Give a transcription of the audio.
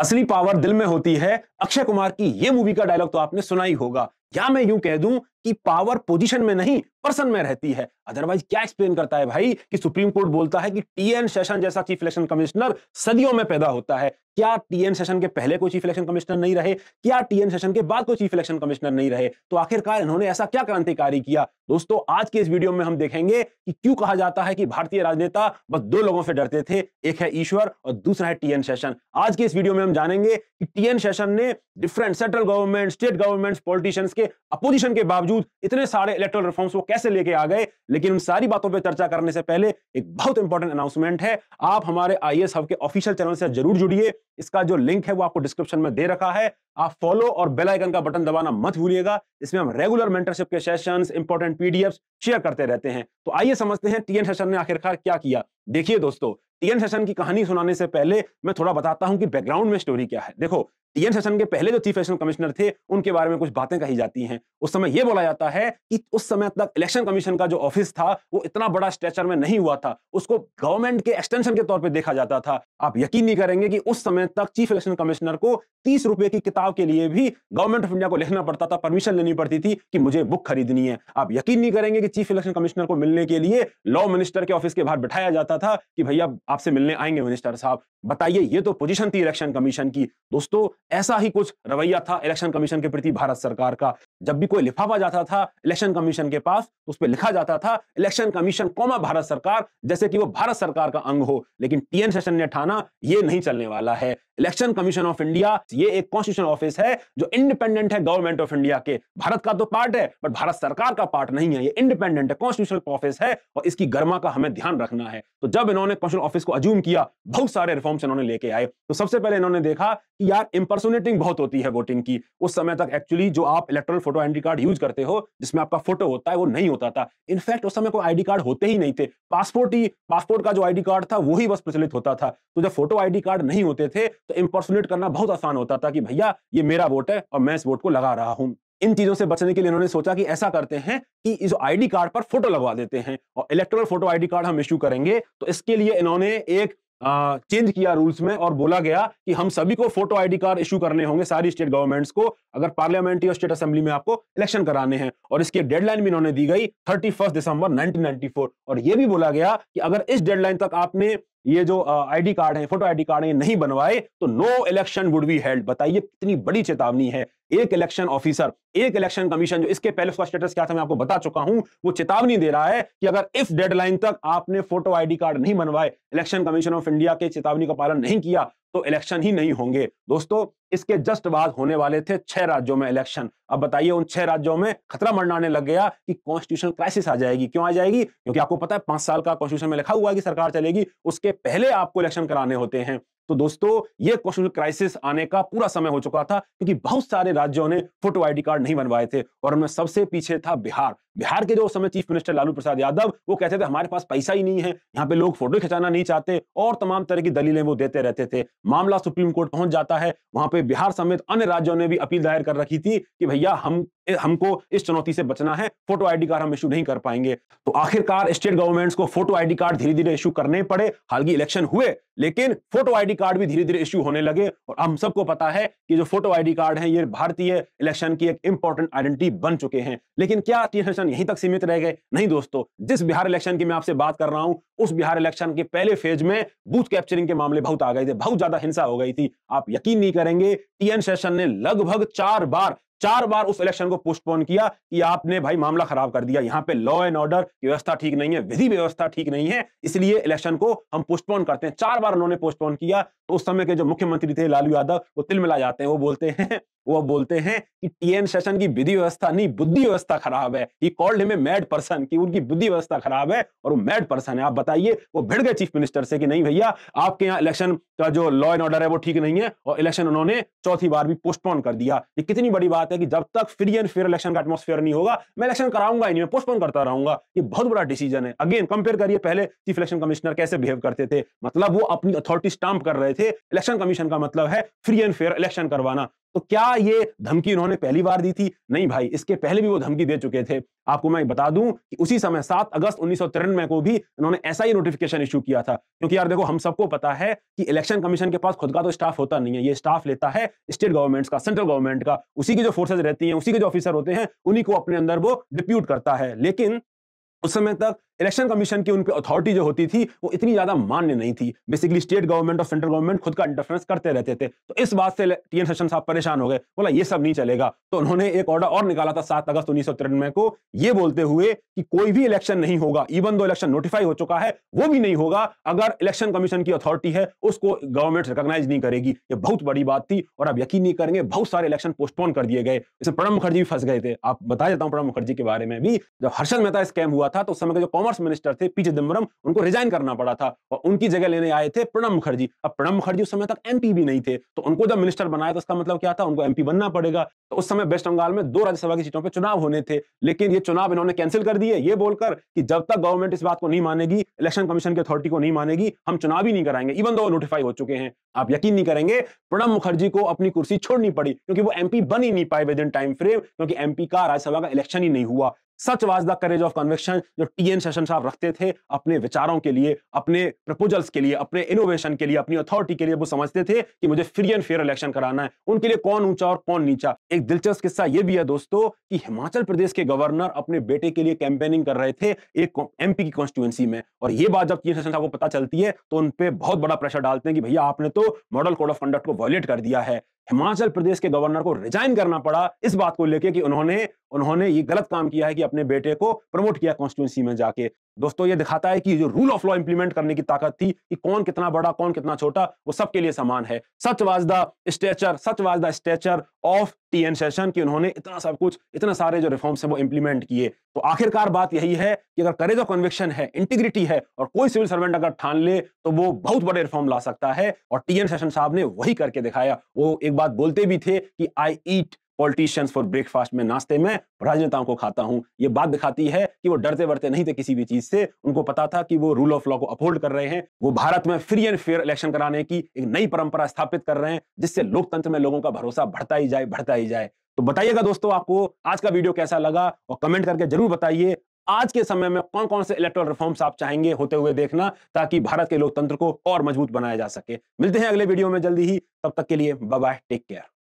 असली पावर दिल में होती है अक्षय कुमार की ये मूवी का डायलॉग तो आपने सुना ही होगा या मैं यूं कह दूं कि पावर पोजीशन में नहीं पर्सन में रहती है अदरवाइज क्या एक्सप्लेन करता है भाई कि सुप्रीम कोर्ट बोलता है कि टीएन सेशन जैसा चीफ इलेक्शन कमिश्नर सदियों में पैदा होता है क्या टीएन सेशन के पहले कोई चीफ इलेक्शन कमिश्नर नहीं रहे क्या टीएन सेशन के बाद कोई चीफ इलेक्शन कमिश्नर नहीं रहे तो आखिरकार इन्होंने ऐसा क्या क्रांतिकारी किया दोस्तों आज के इस वीडियो में हम देखेंगे कि क्यों कहा जाता है कि भारतीय राजनेता बस दो लोगों से डरते थे एक है ईश्वर और दूसरा है टीएन सेशन आज के इस वीडियो में हम जानेंगे कि टीएन सेशन ने different central government state government politicians के अपोजिशन के बावजूद बावजूद इतने सारे इलेक्ट्रल रिफॉर्म्स वो कैसे लेके आ गए लेकिन उन सारी बातों पे चर्चा करने से पहले एक बहुत इंपॉर्टेंट अनाउंसमेंट है आप हमारे आई एस के ऑफिशियल चैनल से जरूर जुड़िए इसका जो लिंक है वो आपको डिस्क्रिप्शन में दे रखा है आप फॉलो और बेल आइकन का बटन दबाना मत भूलिएगा इसमें हम रेगुलर मेंटरशिप के सेशन इंपॉर्टेंट पीडीएफ शेयर करते रहते हैं तो आइए समझते हैं टीएन सेशन ने आखिरकार क्या किया देखिए दोस्तों टीएन सेशन की कहानी सुनाने से पहले मैं थोड़ा बताता हूं कि बैकग्राउंड में स्टोरी क्या है देखो टीएम e सेशन के पहले जो चीफ इलेक्शन कमिश्नर थे उनके बारे में कुछ बातें कही जाती हैं उस समय यह बोला जाता है कि उस समय तक इलेक्शन कमीशन का जो ऑफिस था वो इतना बड़ा स्ट्रेचर में नहीं हुआ था उसको गवर्नमेंट के एक्सटेंशन के तौर पर देखा जाता था आप यकीन नहीं करेंगे कि उस समय तक चीफ इलेक्शन कमिश्नर को तीस रुपए की किताब के लिए भी गवर्नमेंट ऑफ इंडिया को लिखना पड़ता था परमिशन लेनी पड़ती थी कि मुझे बुक खरीदनी है आप यकीन नहीं करेंगे कि चीफ इलेक्शन कमिश्नर को मिलने के लिए लॉ मिनिस्टर के ऑफिस के बाहर बिठाया जाता था कि भैया आपसे मिलने आएंगे मिनिस्टर साहब बताइए ये तो पोजीशन थी इलेक्शन कमीशन की दोस्तों ऐसा ही कुछ रवैया था इलेक्शन कमीशन के प्रति भारत सरकार का जब भी कोई लिफाफा जाता था इलेक्शन कमीशन के पास तो उस पर लिखा जाता था इलेक्शन कमीशन कौमा भारत सरकार जैसे कि वो भारत सरकार का अंग हो लेकिन टीएन सेशन ने ठाना ये नहीं चलने वाला है इलेक्शन कमीशन ऑफ इंडिया ये एक कॉन्स्टिट्यूशन ऑफिस है जो इंडिपेंडेंट है गवर्नमेंट ऑफ इंडिया के भारत का तो पार्ट है बट भारत सरकार का पार्ट नहीं है ये इंडिपेंडेंट है कॉन्स्टिट्यूशनल ऑफिस है और इसकी गर्मा का हमें ध्यान रखना है तो जब इन्होंने कॉन्स्टिट्यूशन ऑफिस को अज्यूम किया बहुत सारे फॉर्म्स इन्होंने लेके आए तो सबसे पहले इन्होंने देखा कि यार इंपर्सोनेटिंग बहुत होती है वोटिंग की उस समय तक एक्चुअली जो आप electronic photo ID card use करते हो जिसमें आपका फोटो होता है वो नहीं होता था इनफैक्ट उस समय कोई आईडी कार्ड होते ही नहीं थे पासपोर्ट ही पासपोर्ट का जो आईडी कार्ड था वही बस प्रचलित होता था तो जब फोटो आईडी कार्ड नहीं होते थे तो इंपर्सोनेट करना बहुत आसान होता था कि भैया ये मेरा वोट है और मैं इस वोट को लगा रहा हूं इन चीजों से बचने के लिए इन्होंने सोचा कि ऐसा करते हैं कि इस आईडी कार्ड पर फोटो लगवा देते हैं और इलेक्ट्रॉनिक फोटो आईडी कार्ड हम इश्यू करेंगे तो इसके लिए इन्होंने एक चेंज किया रूल्स में और बोला गया कि हम सभी को फोटो आईडी कार्ड इशू करने होंगे सारी स्टेट गवर्नमेंट्स को अगर पार्लियामेंट या स्टेट असेंबली में आपको इलेक्शन कराने हैं और इसकी डेडलाइन भी इन्होंने दी गई थर्टी दिसंबर 1994 और यह भी बोला गया कि अगर इस डेडलाइन तक आपने ये जो आईडी कार्ड है फोटो आईडी कार्ड है नहीं बनवाए तो no election would be held बताइए कितनी बड़ी चेतावनी है एक इलेक्शन ऑफिसर एक इलेक्शन कमीशन जो इसके पहले उसका स्टेटस क्या था मैं आपको बता चुका हूं वो चेतावनी दे रहा है कि अगर इस डेडलाइन तक आपने फोटो आईडी कार्ड नहीं बनवाए इलेक्शन कमीशन ऑफ इंडिया के चेतावनी का पालन नहीं किया तो इलेक्शन ही नहीं होंगे दोस्तों इसके जस्ट बाद होने वाले थे छह राज्यों में इलेक्शन अब बताइए उन छह राज्यों में खतरा मंडराने लग गया कि कॉन्स्टिट्यूशन क्राइसिस आ जाएगी क्यों आ जाएगी क्योंकि आपको पता है पांच साल का कॉन्स्टिट्यूशन में लिखा हुआ है कि सरकार चलेगी उसके पहले आपको इलेक्शन कराने होते हैं तो दोस्तों ये कॉन्स्टिट्यूशन क्राइसिस आने का पूरा समय हो चुका था क्योंकि बहुत सारे राज्यों ने फोटो आईडी कार्ड नहीं बनवाए थे और उनमें सबसे पीछे था बिहार बिहार के जो उस समय चीफ मिनिस्टर लालू प्रसाद यादव वो कहते थे हमारे पास पैसा ही नहीं है यहाँ पे लोग फोटो खिंचाना नहीं चाहते और तमाम तरह की दलीलें वो देते रहते थे मामला सुप्रीम कोर्ट पहुंच जाता है वहां पे बिहार समेत अन्य राज्यों ने भी अपील दायर कर रखी थी कि भैया हम हमको इस चुनौती से बचना है फोटो आईडी कार्ड हम इश्यू नहीं कर पाएंगे तो आखिरकार स्टेट गवर्नमेंट्स को फोटो आईडी कार्ड धीरे धीरे इश्यू करने पड़े हालांकि इलेक्शन हुए लेकिन फोटो आईडी कार्ड भी धीरे धीरे इश्यू होने लगे और हम सबको पता है कि जो फोटो आईडी कार्ड है ये भारतीय इलेक्शन की एक इंपॉर्टेंट आइडेंटिटी बन चुके हैं लेकिन क्या टीशन यहीं तक सीमित रह गए नहीं दोस्तों जिस बिहार इलेक्शन की मैं आपसे बात कर रहा हूं उस बिहार इलेक्शन के पहले फेज में बूथ कैप्चरिंग के मामले बहुत आ गए थे बहुत ज्यादा हिंसा हो गई थी आप यकीन नहीं करेंगे टीएन सेशन ने लगभग चार बार चार बार उस इलेक्शन को पोस्टपोन किया कि आपने भाई मामला खराब कर दिया यहाँ पे लॉ एंड ऑर्डर व्यवस्था ठीक नहीं है विधि व्यवस्था ठीक नहीं है इसलिए इलेक्शन को हम पोस्टपोन करते हैं चार बार उन्होंने पोस्टपोन किया तो उस समय के जो मुख्यमंत्री थे लालू यादव वो तिल मिला जाते हैं वो बोलते हैं वह बोलते हैं कि टीएन सेशन की विधि व्यवस्था नहीं बुद्धि व्यवस्था खराब है he called him a mad person कि उनकी बुद्धि व्यवस्था खराब है और वो मैड पर्सन है आप बताइए वो भिड़ गए चीफ मिनिस्टर से कि नहीं भैया आपके यहाँ इलेक्शन का जो लॉ एंड ऑर्डर है वो ठीक नहीं है और इलेक्शन उन्होंने चौथी बार भी पोस्टपोन कर दिया ये कितनी बड़ी बात है कि जब तक फ्री एंड फेयर इलेक्शन का एटमोस्फेयर नहीं होगा मैं इलेक्शन कराऊंगा इन्हें पोस्टपोन करता रहूंगा ये बहुत बड़ा डिसीजन है अगेन कंपेयर करिए पहले चीफ इलेक्शन कमिश्नर कैसे बिहेव करते थे मतलब वो अपनी अथॉरिटी स्टाम्प कर रहे थे इलेक्शन कमीशन का मतलब है फ्री एंड फेयर इलेक्शन करवाना तो क्या ये धमकी उन्होंने पहली बार दी थी नहीं भाई इसके पहले भी वो धमकी दे चुके थे आपको मैं बता दूं कि उसी समय सात अगस्त उन्नीस तिरानवे को भी उन्होंने ऐसा ही नोटिफिकेशन इशू किया था क्योंकि यार देखो हम सबको पता है कि इलेक्शन कमीशन के पास खुद का तो स्टाफ होता नहीं है ये स्टाफ लेता है स्टेट गवर्नमेंट्स का सेंट्रल गवर्नमेंट का उसी की जो फोर्सेज रहती है उसी के जो ऑफिसर होते हैं उन्हीं को अपने अंदर वो डिप्यूट करता है लेकिन उस समय तक इलेक्शन कमीशन की उनकी अथॉरिटी जो होती थी वो इतनी ज्यादा मान्य नहीं थी बेसिकली स्टेट गवर्नमेंट और सेंट्रल गवर्नमेंट खुद का इंटरफेरेंस करते रहते थे तो इस बात से टी एन साहब परेशान हो गए बोला ये सब नहीं चलेगा तो उन्होंने एक ऑर्डर और निकाला था सात अगस्त उन्नीस को ये बोलते हुए कि कोई भी इलेक्शन नहीं होगा इवन दो इलेक्शन नोटिफाई हो चुका है वो भी नहीं होगा अगर इलेक्शन कमीशन की अथॉरिटी है उसको गवर्नमेंट रिकॉग्नाइज नहीं करेगी ये बहुत बड़ी बात थी और आप यकीन नहीं करेंगे बहुत सारे इलेक्शन पोस्टपोन कर दिए गए इसमें प्रणब मुखर्जी भी फंस गए थे आप बताया जाता हूँ प्रणब मुखर्जी के बारे में भी जब हर्षद मेहता स्कैम हुआ था तो उस समय जो कॉमन कॉमर्स मिनिस्टर थे पी चिदम्बरम उनको रिजाइन करना पड़ा था और उनकी जगह लेने आए थे प्रणब मुखर्जी अब प्रणब मुखर्जी उस समय तक एमपी भी नहीं थे तो उनको जब मिनिस्टर बनाया तो उसका मतलब क्या था उनको एमपी बनना पड़ेगा तो उस समय वेस्ट बंगाल में दो राज्यसभा की सीटों पर चुनाव होने थे लेकिन ये चुनाव इन्होंने कैंसिल कर दिए ये बोलकर कि जब तक गवर्नमेंट इस बात को नहीं मानेगी इलेक्शन कमीशन की अथॉरिटी को नहीं मानेगी हम चुनाव ही नहीं कराएंगे इवन दो नोटिफाई हो चुके हैं आप यकीन नहीं करेंगे प्रणब मुखर्जी को अपनी कुर्सी छोड़नी पड़ी क्योंकि वो एमपी बन ही नहीं पाए विद इन टाइम फ्रेम क्योंकि एमपी का राज्यसभा का इलेक्शन ही नहीं हुआ such was the courage of conviction जो टी एन सेशन साहब रखते थे अपने विचारों के लिए अपने प्रपोजल्स के लिए अपने इनोवेशन के लिए अपनी अथॉरिटी के लिए वो समझते थे कि मुझे फ्री एंड फेयर इलेक्शन कराना है उनके लिए कौन ऊंचा और कौन नीचा एक दिलचस्प किस्सा यह भी है दोस्तों कि हिमाचल प्रदेश के गवर्नर अपने बेटे के लिए कैंपेनिंग कर रहे थे एक एमपी की कॉन्स्टिट्यूंसी में और ये बात जब टी एन सेशन साहब को पता चलती है तो उनपे बहुत बड़ा प्रेशर डालते हैं कि भैया आपने तो मॉडल कोड ऑफ कंडक्ट को वायलेट कर दिया है हिमाचल प्रदेश के गवर्नर को रिजाइन करना पड़ा इस बात को लेकर कि उन्होंने उन्होंने ये गलत काम किया है कि अपने बेटे को प्रमोट किया कॉन्स्टिट्यूंसी में जाके दोस्तों ये दिखाता है कि जो रूल ऑफ लॉ इंप्लीमेंट करने की ताकत थी कि कौन कितना बड़ा कौन कितना छोटा वो सबके लिए समान है such was the stature such was the stature of T N Seshan की उन्होंने इतना सब कुछ इतने सारे जो रिफॉर्म्स है वो इंप्लीमेंट किए तो आखिरकार बात यही है कि अगर करेज ऑफ कन्विक्शन है इंटीग्रिटी है और कोई सिविल सर्वेंट अगर ठान ले तो वो बहुत बड़े रिफॉर्म ला सकता है और टी एन सेशन साहब ने वही करके दिखाया वो एक बात बोलते भी थे कि I eat politicians for breakfast में नाश्ते में राजनेताओं को खाता हूं ये बात दिखाती है कि वो डरते वरते नहीं थे किसी भी चीज से उनको पता था कि वो रूल ऑफ लॉ को अपहोल्ड कर रहे हैं वो भारत में फ्री एंड फेयर इलेक्शन कराने की एक नई परंपरा स्थापित कर रहे हैं जिससे लोकतंत्र में लोगों का भरोसा बढ़ता ही जाए बढ़ता ही जाए तो बताइएगा दोस्तों आपको आज का वीडियो कैसा लगा और कमेंट करके जरूर बताइए आज के समय में कौन कौन से इलेक्ट्रल रिफॉर्म्स आप चाहेंगे होते हुए देखना ताकि भारत के लोकतंत्र को और मजबूत बनाया जा सके मिलते हैं अगले वीडियो में जल्दी ही तब तक के लिए बाय टेक केयर